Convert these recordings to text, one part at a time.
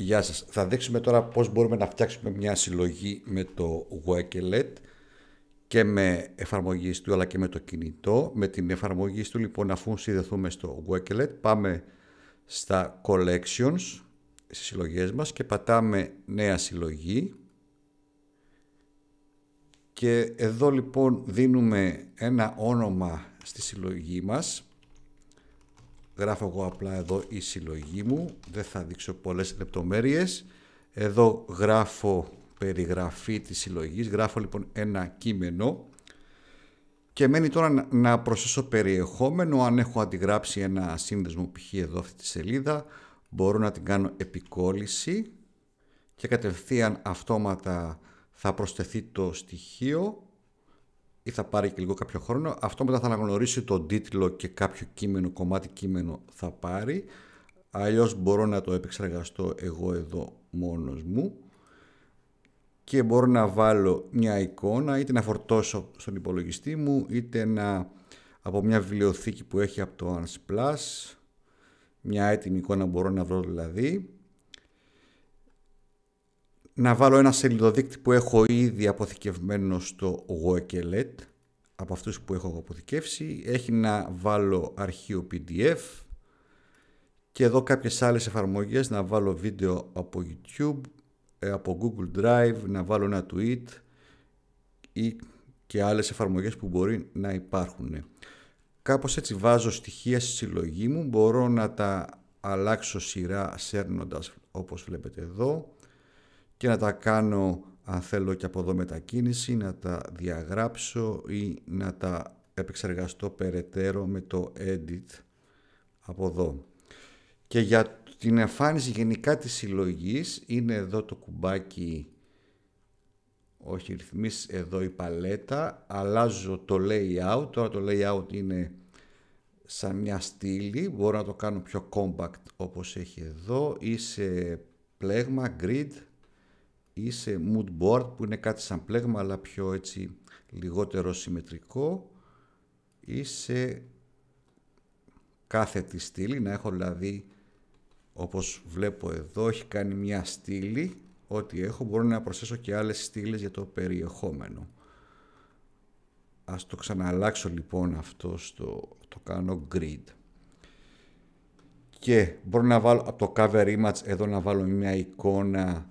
Γεια σας. Θα δείξουμε τώρα πώς μπορούμε να φτιάξουμε μια συλλογή με το Wakelet και με εφαρμογή του αλλά και με το κινητό. Με την εφαρμογή του λοιπόν αφού συνδεθούμε στο Wakelet πάμε στα Collections στις συλλογές μας και πατάμε νέα συλλογή και εδώ λοιπόν δίνουμε ένα όνομα στη συλλογή μας γράφω εγώ απλά εδώ η συλλογή μου, δεν θα δείξω πολλές λεπτομέρειες. Εδώ γράφω περιγραφή της συλλογής, γράφω λοιπόν ένα κείμενο και μένει τώρα να προσθέσω περιεχόμενο, αν έχω αντιγράψει ένα σύνδεσμο π.χ. εδώ αυτή τη σελίδα, μπορώ να την κάνω επικόλληση και κατευθείαν αυτόματα θα προσθεθεί το στοιχείο ή θα πάρει και λίγο κάποιο χρόνο. Αυτό μετά θα αναγνωρίσει τον τίτλο και κάποιο κείμενο, κομμάτι κείμενο θα πάρει. Αλλιώς μπορώ να το επεξεργαστώ εγώ εδώ μόνος μου και μπορώ να βάλω μια εικόνα είτε να φορτώσω στον υπολογιστή μου είτε να από μια βιβλιοθήκη που έχει από το Plus μια έτοιμη εικόνα μπορώ να βρω δηλαδή να βάλω ένα σελίδοδείκτη που έχω ήδη αποθηκευμένο στο Wokelet από αυτούς που έχω αποθηκεύσει. Έχει να βάλω αρχείο PDF και εδώ κάποιες άλλες εφαρμογές να βάλω βίντεο από YouTube, ε, από Google Drive, να βάλω ένα tweet ή και άλλες εφαρμογές που μπορεί να υπάρχουν. Κάπως έτσι βάζω στοιχεία στη συλλογή μου, μπορώ να τα αλλάξω σειρά σέρνοντας όπως βλέπετε εδώ και να τα κάνω αν θέλω και από εδώ μετακίνηση, να τα διαγράψω ή να τα επεξεργαστώ περαιτέρω με το edit από εδώ. Και για την εμφάνιση γενικά της συλλογής είναι εδώ το κουμπάκι όχι ρυθμίσεις εδώ η παλέτα, αλλάζω το layout, τώρα το layout είναι σαν μια στήλη, μπορώ να το κάνω πιο compact όπως έχει εδώ ή σε πλέγμα, grid, ή σε mood board που είναι κάτι σαν πλέγμα αλλά πιο έτσι λιγότερο συμμετρικό ή σε κάθε τη στήλη να έχω δηλαδή όπως βλέπω εδώ έχει κάνει μια στήλη ό,τι έχω μπορώ να προσθέσω και άλλες στήλες για το περιεχόμενο ας το ξανααλλάξω λοιπόν αυτό στο το κάνω grid και μπορώ να βάλω από το cover image εδώ να βάλω μια εικόνα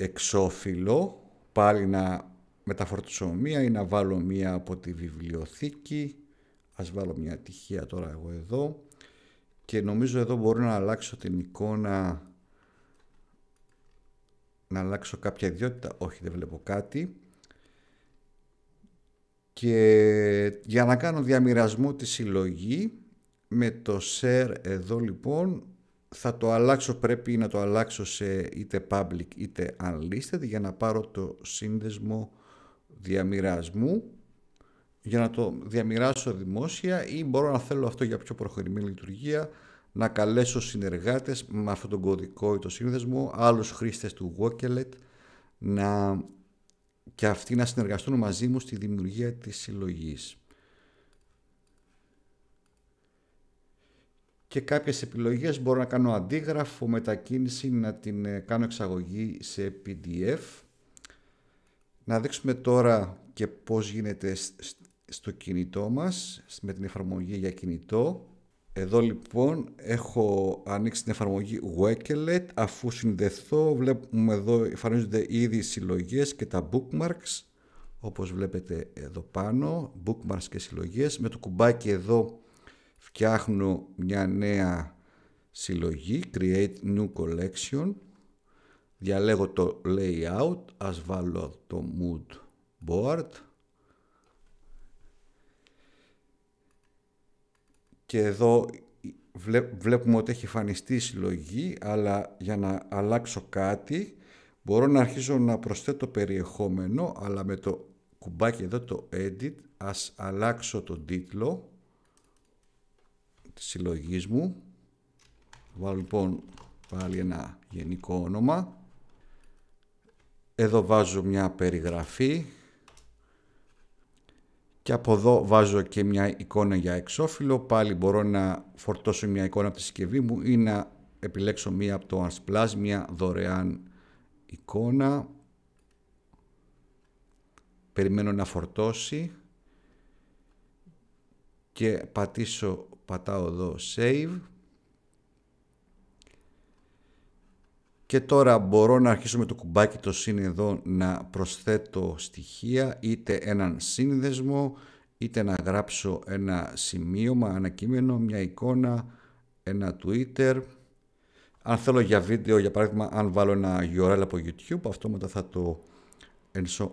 εξώφυλλο, πάλι να μεταφορτήσω μία ή να βάλω μία από τη βιβλιοθήκη. Ας βάλω μία τυχεία τώρα εγώ εδώ και νομίζω εδώ μπορώ να αλλάξω την εικόνα να αλλάξω κάποια ιδιότητα, όχι δεν βλέπω κάτι και για να κάνω διαμοιρασμό τη συλλογή με το share εδώ λοιπόν θα το αλλάξω, πρέπει να το αλλάξω σε είτε public είτε unlisted για να πάρω το σύνδεσμο διαμοιρασμού για να το διαμοιράσω δημόσια ή μπορώ να θέλω αυτό για πιο προχωρημένη λειτουργία να καλέσω συνεργάτες με αυτόν τον κωδικό ή το σύνδεσμο, άλλους χρήστες του Wokelet να... και αυτοί να συνεργαστούν μαζί μου στη δημιουργία της συλλογής. και κάποιες επιλογές μπορώ να κάνω αντίγραφο, μετακίνηση, να την ε, κάνω εξαγωγή σε PDF. Να δείξουμε τώρα και πώς γίνεται στο κινητό μας με την εφαρμογή για κινητό. Εδώ λοιπόν έχω ανοίξει την εφαρμογή Wakelet. Αφού συνδεθώ βλέπουμε εδώ εμφανίζονται ήδη οι συλλογές και τα bookmarks όπως βλέπετε εδώ πάνω, bookmarks και συλλογές. Με το κουμπάκι εδώ φτιάχνω μια νέα συλλογή, create new collection, διαλέγω το layout, ας βάλω το mood board και εδώ βλέπουμε ότι έχει εμφανιστεί η συλλογή αλλά για να αλλάξω κάτι μπορώ να αρχίσω να προσθέτω περιεχόμενο αλλά με το κουμπάκι εδώ το edit ας αλλάξω τον τίτλο της συλλογής μου. Βάλω λοιπόν πάλι ένα γενικό όνομα. Εδώ βάζω μια περιγραφή και από εδώ βάζω και μια εικόνα για εξώφυλλο. Πάλι μπορώ να φορτώσω μια εικόνα από τη συσκευή μου ή να επιλέξω μία από το Unsplash, μία δωρεάν εικόνα. Περιμένω να φορτώσει και πατήσω, πατάω εδώ save και τώρα μπορώ να αρχίσω με το κουμπάκι το συν εδώ να προσθέτω στοιχεία είτε έναν σύνδεσμο είτε να γράψω ένα σημείωμα, ένα κείμενο, μια εικόνα, ένα Twitter. Αν θέλω για βίντεο, για παράδειγμα, αν βάλω ένα URL από YouTube, αυτόματα θα το,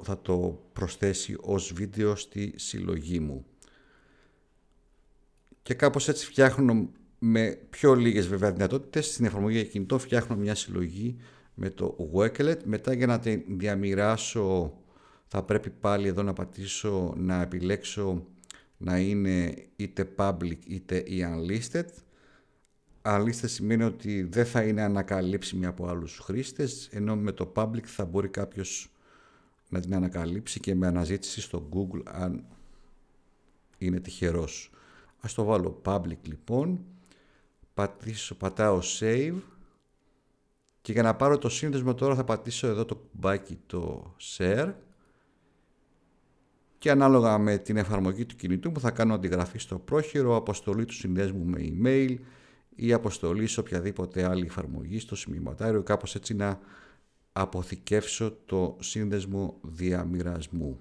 θα το προσθέσει ως βίντεο στη συλλογή μου και κάπως έτσι φτιάχνω με πιο λίγες βέβαια δυνατότητες. στην εφαρμογή για κινητό φτιάχνω μια συλλογή με το Wakelet μετά για να την διαμοιράσω θα πρέπει πάλι εδώ να πατήσω να επιλέξω να είναι είτε public είτε unlisted unlisted σημαίνει ότι δεν θα είναι ανακαλύψιμη από άλλους χρήστες ενώ με το public θα μπορεί κάποιος να την ανακαλύψει και με αναζήτηση στο Google αν είναι τυχερός. Ας το βάλω public λοιπόν. Πατήσω, πατάω save. Και για να πάρω το σύνδεσμο τώρα θα πατήσω εδώ το κουμπάκι το share. Και ανάλογα με την εφαρμογή του κινητού μου θα κάνω αντιγραφή στο πρόχειρο, αποστολή του συνδέσμου με email ή αποστολή σε οποιαδήποτε άλλη εφαρμογή στο σημειωματάριο, κάπως έτσι να αποθηκεύσω το σύνδεσμο διαμοιρασμού.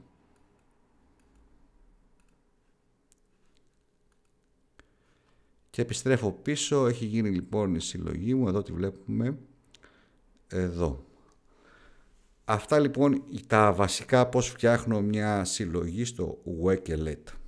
Και επιστρέφω πίσω, έχει γίνει λοιπόν η συλλογή μου, εδώ τη βλέπουμε, εδώ. Αυτά λοιπόν τα βασικά πώς φτιάχνω μια συλλογή στο Wekelet.